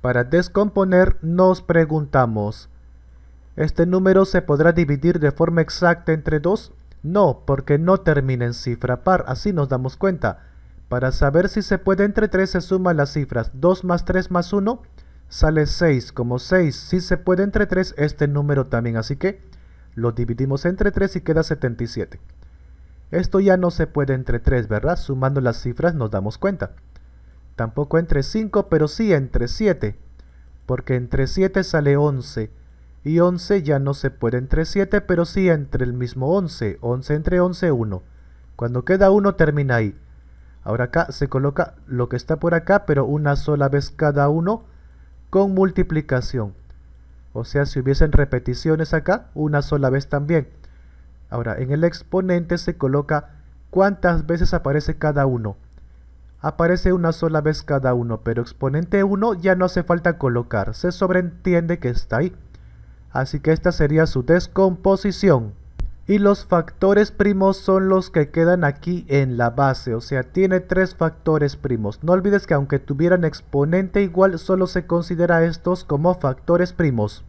Para descomponer nos preguntamos, ¿este número se podrá dividir de forma exacta entre 2? No, porque no termina en cifra par, así nos damos cuenta. Para saber si se puede entre 3 se suman las cifras 2 más 3 más 1, sale 6, como 6 si se puede entre 3 este número también, así que lo dividimos entre 3 y queda 77. Esto ya no se puede entre 3, ¿verdad? Sumando las cifras nos damos cuenta. Tampoco entre 5, pero sí entre 7. Porque entre 7 sale 11. Y 11 ya no se puede entre 7, pero sí entre el mismo 11. 11 entre 11, 1. Cuando queda 1 termina ahí. Ahora acá se coloca lo que está por acá, pero una sola vez cada uno con multiplicación. O sea, si hubiesen repeticiones acá, una sola vez también. Ahora, en el exponente se coloca cuántas veces aparece cada uno. Aparece una sola vez cada uno, pero exponente 1 ya no hace falta colocar, se sobreentiende que está ahí. Así que esta sería su descomposición. Y los factores primos son los que quedan aquí en la base, o sea, tiene tres factores primos. No olvides que aunque tuvieran exponente igual, solo se considera estos como factores primos.